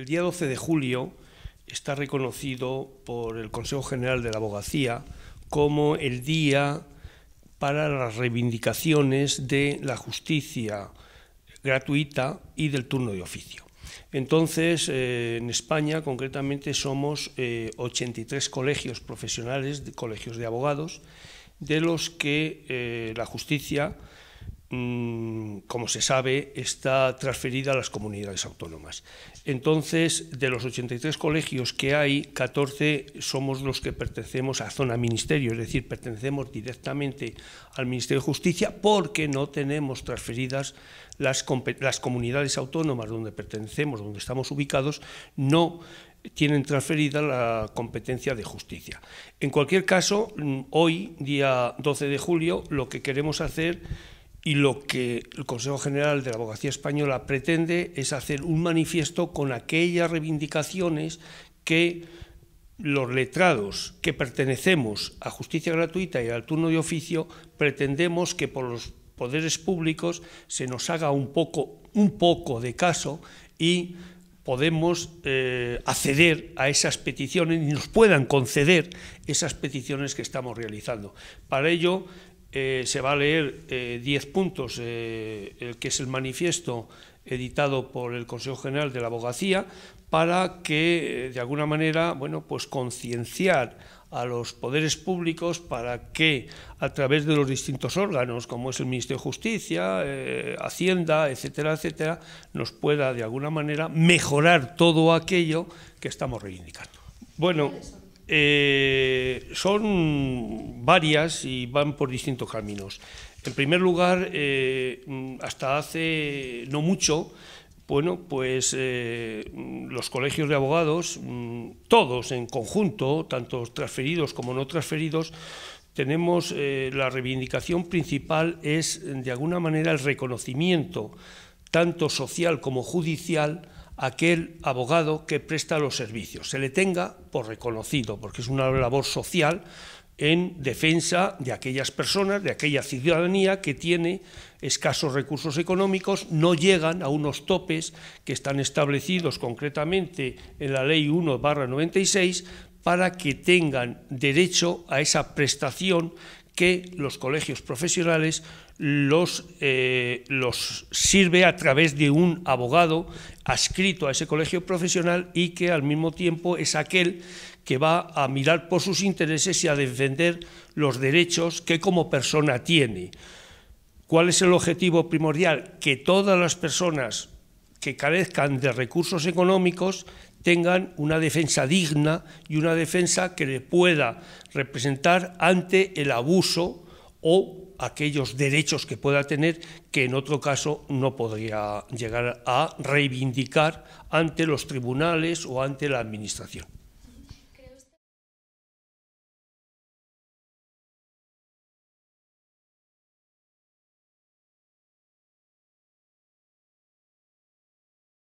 El día 12 de julio está reconocido por el Consejo General de la Abogacía como el día para las reivindicaciones de la justicia gratuita y del turno de oficio. Entonces, eh, en España concretamente somos 83 eh, colegios profesionales, de colegios de abogados, de los que eh, la justicia Mm, como se sabe, está transferida a las comunidades autónomas. Entonces, de los 83 colegios que hay, 14 somos los que pertenecemos a zona ministerio, es decir, pertenecemos directamente al Ministerio de Justicia porque no tenemos transferidas las, las comunidades autónomas donde pertenecemos, donde estamos ubicados, no tienen transferida la competencia de justicia. En cualquier caso, mm, hoy, día 12 de julio, lo que queremos hacer y lo que el Consejo General de la Abogacía Española pretende es hacer un manifiesto con aquellas reivindicaciones que los letrados que pertenecemos a justicia gratuita y al turno de oficio pretendemos que por los poderes públicos se nos haga un poco, un poco de caso y podemos eh, acceder a esas peticiones y nos puedan conceder esas peticiones que estamos realizando. Para ello, eh, se va a leer 10 eh, puntos, eh, el que es el manifiesto editado por el Consejo General de la Abogacía, para que, de alguna manera, bueno, pues concienciar a los poderes públicos para que, a través de los distintos órganos, como es el Ministerio de Justicia, Hacienda, etcétera, etcétera, nos pueda, de alguna manera, mejorar todo aquello que estamos reivindicando. Bueno. Eh, son varias y van por distintos caminos. En primer lugar, eh, hasta hace no mucho, bueno, pues eh, los colegios de abogados, mm, todos en conjunto, tanto transferidos como no transferidos, tenemos la reivindicación principal es, de alguna manera, el reconocimiento, tanto social como judicial, aquel abogado que presta los servicios. Se le tenga por reconocido, porque es una labor social en defensa de aquellas personas, de aquella ciudadanía que tiene escasos recursos económicos, no llegan a unos topes que están establecidos concretamente en la Ley 1-96 para que tengan derecho a esa prestación que los colegios profesionales eh, los, sirve a través de un abogado adscrito a ese colegio profesional y que al mismo tiempo es aquel que va a mirar por sus intereses y a defender los derechos que como persona tiene. ¿Cuál es el objetivo primordial? Que todas las personas que carezcan de recursos económicos tengan una defensa digna y una defensa que le pueda representar ante el abuso o aquellos derechos que pueda tener que en otro caso no podría llegar a reivindicar ante los tribunales o ante la Administración.